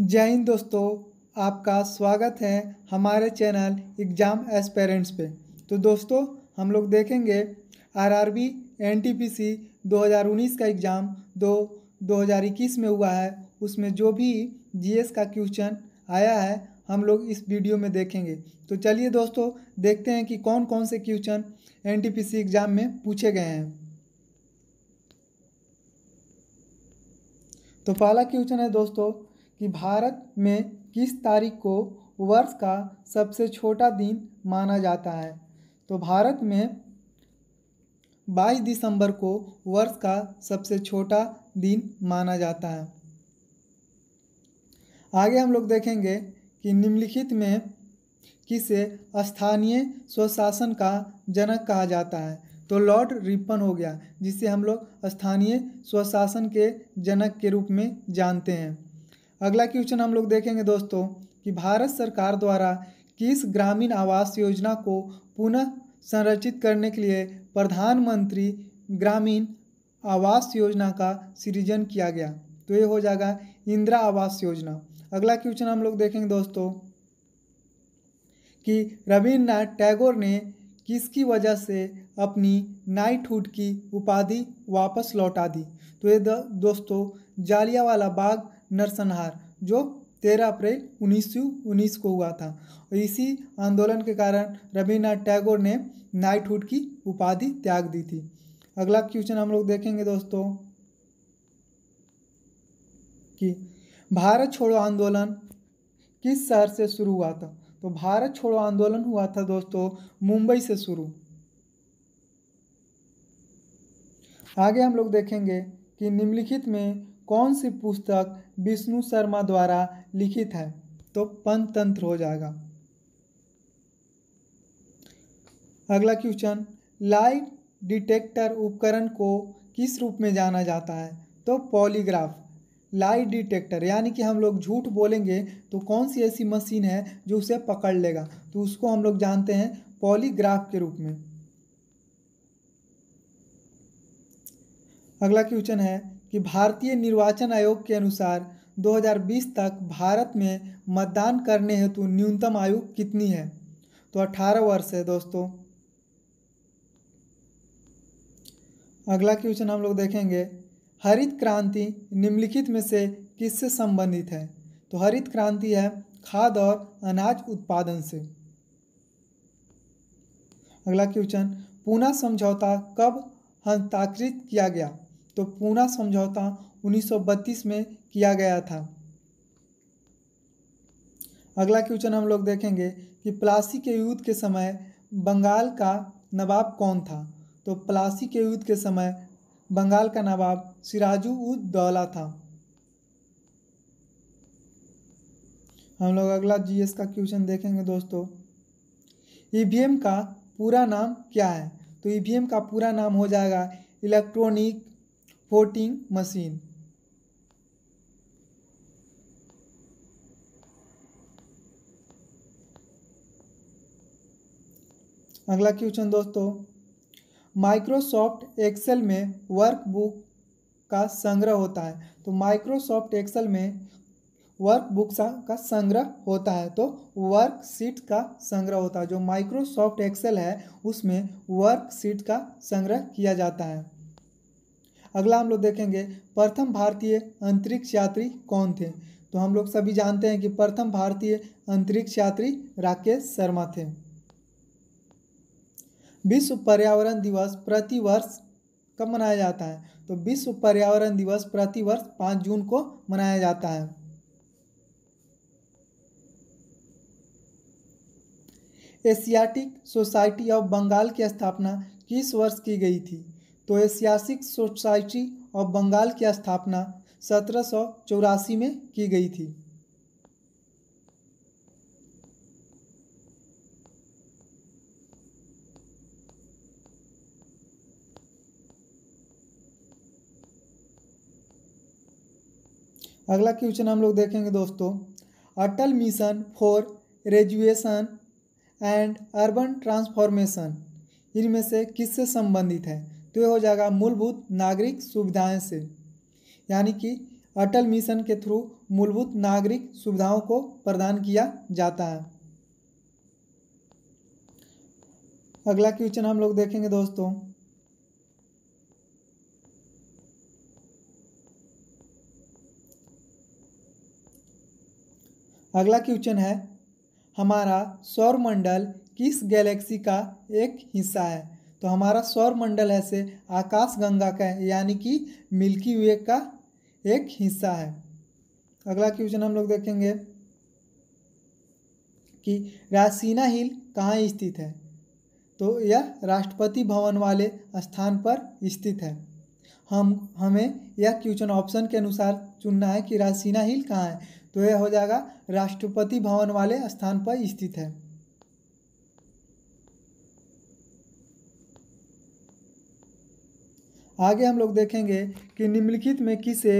जय हिंद दोस्तों आपका स्वागत है हमारे चैनल एग्ज़ाम एस पेरेंट्स पे तो दोस्तों हम लोग देखेंगे आरआरबी एनटीपीसी 2019 का एग्ज़ाम दो 2021 में हुआ है उसमें जो भी जीएस का क्वेश्चन आया है हम लोग इस वीडियो में देखेंगे तो चलिए दोस्तों देखते हैं कि कौन कौन से क्वेश्चन एनटीपीसी एग्ज़ाम में पूछे गए हैं तो पहला क्वेश्चन है दोस्तों कि भारत में किस तारीख को वर्ष का सबसे छोटा दिन माना जाता है तो भारत में 22 दिसंबर को वर्ष का सबसे छोटा दिन माना जाता है आगे हम लोग देखेंगे कि निम्नलिखित में किसे स्थानीय स्वशासन का जनक कहा जाता है तो लॉर्ड रिपन हो गया जिसे हम लोग स्थानीय स्वशासन के जनक के रूप में जानते हैं अगला क्वेश्चन हम लोग देखेंगे दोस्तों कि भारत सरकार द्वारा किस ग्रामीण आवास योजना को पुनः संरचित करने के लिए प्रधानमंत्री ग्रामीण आवास योजना का सृजन किया गया तो ये हो जाएगा इंदिरा आवास योजना अगला क्वेश्चन हम लोग देखेंगे दोस्तों कि रविन्द्रनाथ टैगोर ने किसकी वजह से अपनी नाइटहुड की उपाधि वापस लौटा दी तो ये दोस्तों जालियावाला बाग नरसंहार जो तेरह अप्रैल उन्नीस को हुआ था और इसी आंदोलन के कारण रविन्द्रनाथ टैगोर ने नाइटहुड की उपाधि त्याग दी थी अगला क्वेश्चन हम लोग देखेंगे दोस्तों कि भारत छोड़ो आंदोलन किस शहर से शुरू हुआ था तो भारत छोड़ो आंदोलन हुआ था दोस्तों मुंबई से शुरू आगे हम लोग देखेंगे कि निम्नलिखित में कौन सी पुस्तक विष्णु शर्मा द्वारा लिखित है तो पंचतंत्र हो जाएगा अगला क्वेश्चन लाइट डिटेक्टर उपकरण को किस रूप में जाना जाता है तो पॉलीग्राफ लाइट डिटेक्टर यानी कि हम लोग झूठ बोलेंगे तो कौन सी ऐसी मशीन है जो उसे पकड़ लेगा तो उसको हम लोग जानते हैं पॉलीग्राफ के रूप में अगला क्वेश्चन है कि भारतीय निर्वाचन आयोग के अनुसार 2020 तक भारत में मतदान करने हेतु न्यूनतम आयु कितनी है तो 18 वर्ष है दोस्तों अगला क्वेश्चन हम लोग देखेंगे हरित क्रांति निम्नलिखित में से किससे संबंधित है तो हरित क्रांति है खाद और अनाज उत्पादन से अगला क्वेश्चन पूना समझौता कब हस्ताक्षरित किया गया तो पूना समझौता 1932 में किया गया था अगला क्वेश्चन हम लोग देखेंगे कि प्लासी के युद्ध के समय बंगाल का नवाब कौन था तो प्लासी के युद्ध के समय बंगाल का नवाब सिराजू उद दौला था हम लोग अगला जीएस का क्वेश्चन देखेंगे दोस्तों ईवीएम e का पूरा नाम क्या है तो ईवीएम e का पूरा नाम हो जाएगा इलेक्ट्रॉनिक वोटिंग मशीन अगला क्वेश्चन दोस्तों माइक्रोसॉफ्ट एक्सेल में वर्कबुक का संग्रह होता है तो माइक्रोसॉफ्ट एक्सेल में वर्कबुक का संग्रह होता है तो वर्कशीट का संग्रह होता है जो माइक्रोसॉफ्ट एक्सेल है उसमें वर्कशीट का संग्रह किया जाता है अगला हम लोग देखेंगे प्रथम भारतीय अंतरिक्ष यात्री कौन थे तो हम लोग सभी जानते हैं कि प्रथम भारतीय अंतरिक्ष यात्री राकेश शर्मा थे विश्व पर्यावरण दिवस प्रतिवर्ष कब मनाया जाता है तो विश्व पर्यावरण दिवस प्रतिवर्ष पाँच जून को मनाया जाता है एशियाटिक सोसाइटी ऑफ बंगाल की स्थापना किस वर्ष की गई थी तो एशियासिक सोसाइटी ऑफ बंगाल की स्थापना सत्रह में की गई थी अगला क्वेश्चन हम लोग देखेंगे दोस्तों Atal mission for rejuvenation and urban transformation इनमें से किससे संबंधित है तो ये हो जाएगा मूलभूत नागरिक सुविधाएं से यानी कि अटल मिशन के थ्रू मूलभूत नागरिक सुविधाओं को प्रदान किया जाता है अगला क्वेश्चन हम लोग देखेंगे दोस्तों अगला क्वेश्चन है हमारा सौरमंडल किस गैलेक्सी का एक हिस्सा है तो हमारा सौर मंडल है से आकाश गंगा का यानी कि मिल्की वे का एक हिस्सा है अगला क्वेश्चन हम लोग देखेंगे कि रासीना हिल कहाँ स्थित है तो यह राष्ट्रपति भवन वाले स्थान पर स्थित है हम हमें यह क्वेश्चन ऑप्शन के अनुसार चुनना है कि रासीना हिल कहाँ है तो यह हो जाएगा राष्ट्रपति भवन वाले स्थान पर स्थित है आगे हम लोग देखेंगे कि निम्नलिखित में किसे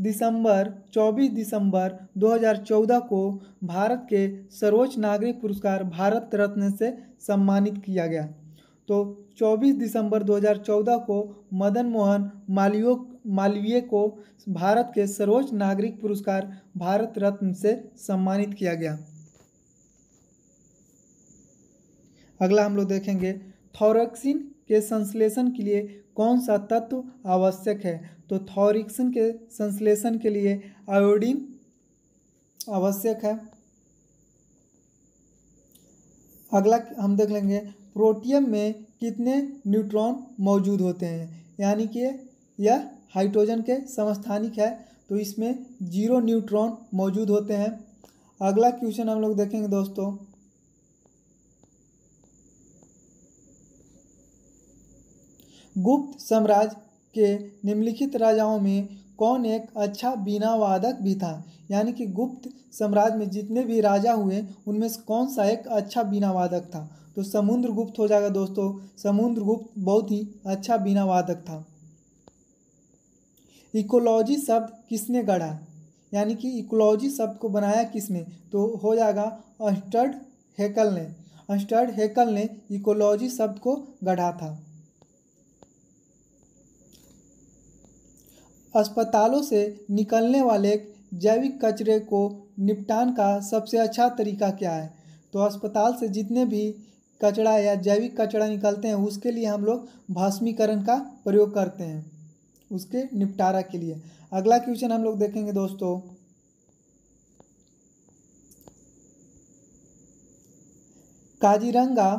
दिसंबर 24 दिसंबर 2014 को भारत के सर्वोच्च नागरिक पुरस्कार भारत रत्न से सम्मानित किया गया तो 24 दिसंबर 2014 को मदन मोहन मालवीय मालवीय को भारत के सर्वोच्च नागरिक पुरस्कार भारत रत्न से सम्मानित किया गया अगला हम लोग देखेंगे थॉरक्सिन के संश्लेषण के लिए कौन सा तत्व आवश्यक है तो थॉरिक्सन के संश्लेषण के लिए आयोडीन आवश्यक है अगला हम देख लेंगे प्रोटियम में कितने न्यूट्रॉन मौजूद होते हैं यानी कि यह हाइड्रोजन के समस्थानिक है तो इसमें जीरो न्यूट्रॉन मौजूद होते हैं अगला क्वेश्चन हम लोग देखेंगे दोस्तों गुप्त साम्राज्य के निम्नलिखित राजाओं में कौन एक अच्छा बिना वादक भी था यानी कि गुप्त साम्राज्य में जितने भी राजा हुए उनमें से कौन सा एक अच्छा बिना वादक था तो समुद्र गुप्त हो जाएगा दोस्तों समुद्र गुप्त बहुत ही अच्छा बिना वादक था इकोलॉजी शब्द किसने गढ़ा यानी कि इकोलॉजी शब्द को बनाया किसने तो हो जाएगा अस्टर्ड हेकल ने अस्टर्ड हेकल ने इकोलॉजी शब्द को गढ़ा था अस्पतालों से निकलने वाले जैविक कचरे को निपटान का सबसे अच्छा तरीका क्या है तो अस्पताल से जितने भी कचरा या जैविक कचरा निकलते हैं उसके लिए हम लोग भस्मीकरण का प्रयोग करते हैं उसके निपटारा के लिए अगला क्वेश्चन हम लोग देखेंगे दोस्तों काजीरंगा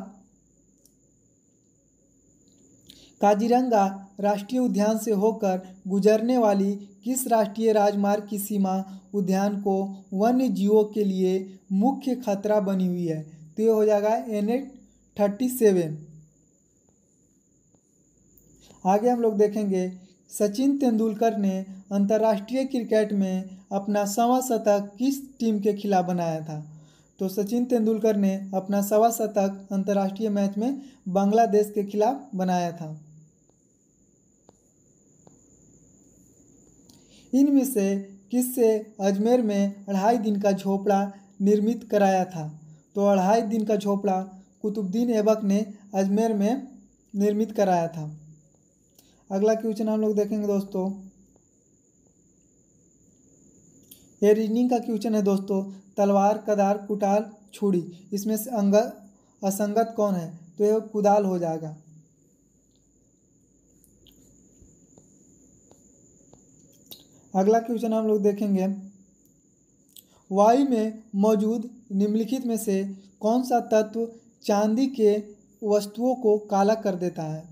काजीरंगा राष्ट्रीय उद्यान से होकर गुजरने वाली किस राष्ट्रीय राजमार्ग की सीमा उद्यान को वन्य जीवों के लिए मुख्य खतरा बनी हुई है तो ये हो जाएगा एन एच थर्टी सेवन आगे हम लोग देखेंगे सचिन तेंदुलकर ने अंतर्राष्ट्रीय क्रिकेट में अपना सवा शतक किस टीम के खिलाफ बनाया था तो सचिन तेंदुलकर ने अपना सवा शतक अंतर्राष्ट्रीय मैच में बांग्लादेश के खिलाफ बनाया था इनमें से किससे अजमेर में अढ़ाई दिन का झोपड़ा निर्मित कराया था तो अढ़ाई दिन का झोपड़ा कुतुबद्दीन ऐबक ने अजमेर में निर्मित कराया था अगला क्वेश्चन हम लोग देखेंगे दोस्तों ये रीजनिंग का क्वेश्चन है दोस्तों तलवार कदार कुटाल छुड़ी इसमें से अंग असंगत कौन है तो यह कुदाल हो जाएगा अगला क्वेश्चन हम लोग देखेंगे वायु में मौजूद निम्नलिखित में से कौन सा तत्व चांदी के वस्तुओं को काला कर देता है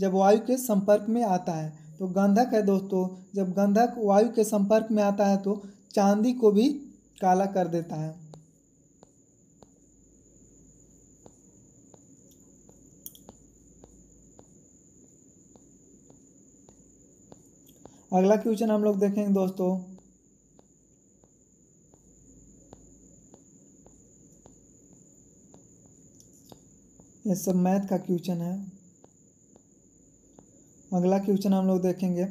जब वायु के संपर्क में आता है तो गंधक है दोस्तों जब गंधक वायु के संपर्क में आता है तो चांदी को भी काला कर देता है अगला क्वेश्चन हम लोग देखेंगे दोस्तों ये सब मैथ का क्वेश्चन है अगला क्वेश्चन हम लोग देखेंगे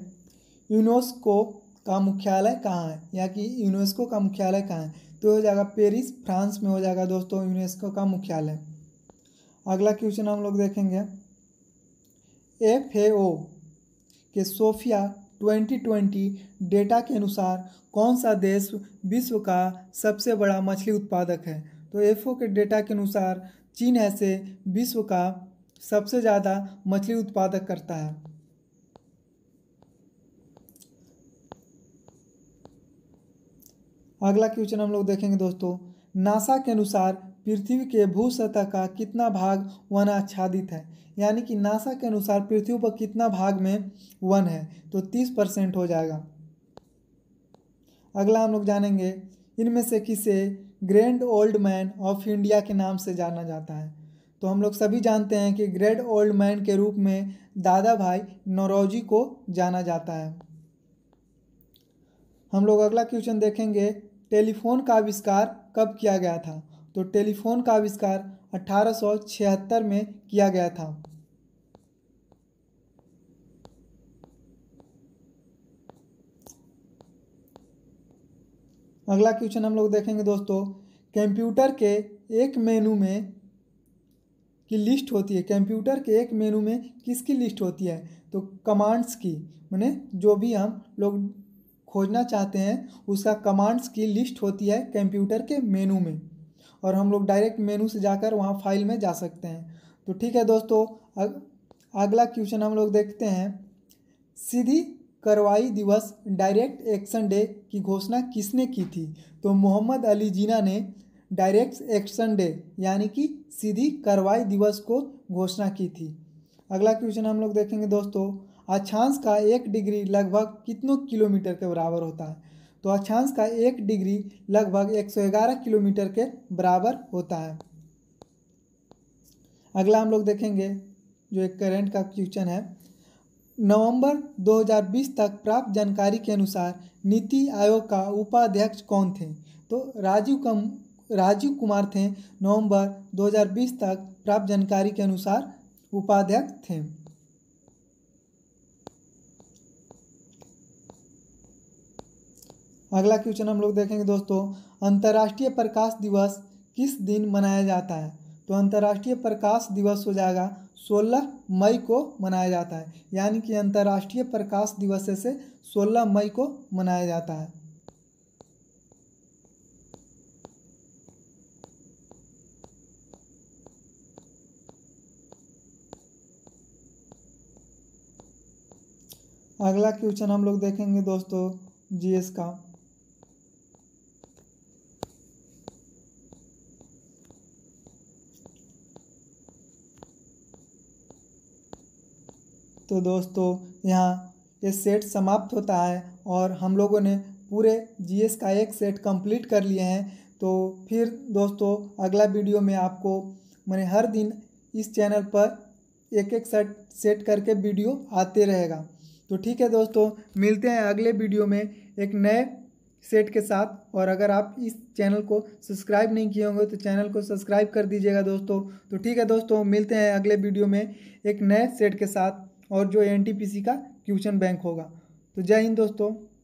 यूनेस्को का मुख्यालय कहाँ है या कि यूनेस्को का मुख्यालय कहाँ है तो हो जाएगा पेरिस फ्रांस में हो जाएगा दोस्तों यूनेस्को का मुख्यालय अगला क्वेश्चन हम लोग देखेंगे एफ के सोफिया 2020 डेटा के अनुसार कौन सा देश विश्व का सबसे बड़ा मछली उत्पादक है तो एफ के डेटा के अनुसार चीन ऐसे विश्व का सबसे ज़्यादा मछली उत्पादक करता है अगला क्वेश्चन हम लोग देखेंगे दोस्तों नासा के अनुसार पृथ्वी के भू सतह का कितना भाग वन आच्छादित है यानी कि नासा के अनुसार पृथ्वी पर कितना भाग में वन है तो तीस परसेंट हो जाएगा अगला हम लोग जानेंगे इनमें से किसे grand old man of India के नाम से जाना जाता है तो हम लोग सभी जानते हैं कि ग्रेट ओल्ड मैन के रूप में दादा भाई नौरोजी को जाना जाता है हम लोग अगला क्वेश्चन देखेंगे टेलीफोन का आविष्कार कब किया गया था तो टेलीफोन का आविष्कार अठारह में किया गया था अगला क्वेश्चन हम लोग देखेंगे दोस्तों कंप्यूटर के एक मेनू में की लिस्ट होती है कंप्यूटर के एक मेनू में किसकी लिस्ट होती है तो कमांड्स की मैंने जो भी हम लोग खोजना चाहते हैं उसका कमांड्स की लिस्ट होती है कंप्यूटर के मेनू में और हम लोग डायरेक्ट मेनू से जाकर वहाँ फाइल में जा सकते हैं तो ठीक है दोस्तों अग, अगला क्वेश्चन हम लोग देखते हैं सीधी कार्रवाई दिवस डायरेक्ट एक्शन डे की घोषणा किसने की थी तो मोहम्मद अली जीना ने डायरेक्ट एक्शन डे यानी कि सीधी कार्रवाई दिवस को घोषणा की थी अगला क्वेश्चन हम लोग देखेंगे दोस्तों अक्षांश का एक डिग्री लगभग कितनों किलोमीटर के बराबर होता है तो अक्षांश का एक डिग्री लगभग 111 किलोमीटर के बराबर होता है अगला हम लोग देखेंगे जो एक करंट का क्वेश्चन है नवंबर 2020 तक प्राप्त जानकारी के अनुसार नीति आयोग का उपाध्यक्ष कौन थे तो राजीव कम राजीव कुमार थे नवंबर 2020 तक प्राप्त जानकारी के अनुसार उपाध्यक्ष थे अगला क्वेश्चन हम लोग देखेंगे दोस्तों अंतर्राष्ट्रीय प्रकाश दिवस किस दिन मनाया जाता है तो अंतर्राष्ट्रीय प्रकाश दिवस हो जाएगा 16 मई को मनाया जाता है यानी कि अंतर्राष्ट्रीय प्रकाश दिवस से 16 मई को मनाया जाता है अगला क्वेश्चन हम लोग देखेंगे दोस्तों जीएस का तो दोस्तों यहाँ ये सेट समाप्त होता है और हम लोगों ने पूरे जीएस का एक सेट कंप्लीट कर लिए हैं तो फिर दोस्तों अगला वीडियो में आपको मैंने हर दिन इस चैनल पर एक एक सेट सेट करके वीडियो आते रहेगा तो ठीक है दोस्तों मिलते हैं अगले वीडियो में एक नए सेट के साथ और अगर आप इस चैनल को सब्सक्राइब नहीं किए होंगे तो चैनल को सब्सक्राइब कर दीजिएगा दोस्तों तो ठीक है दोस्तों मिलते हैं अगले वीडियो में एक नए सेट के साथ और जो एन का क्वेश्चन बैंक होगा तो जय हिंद दोस्तों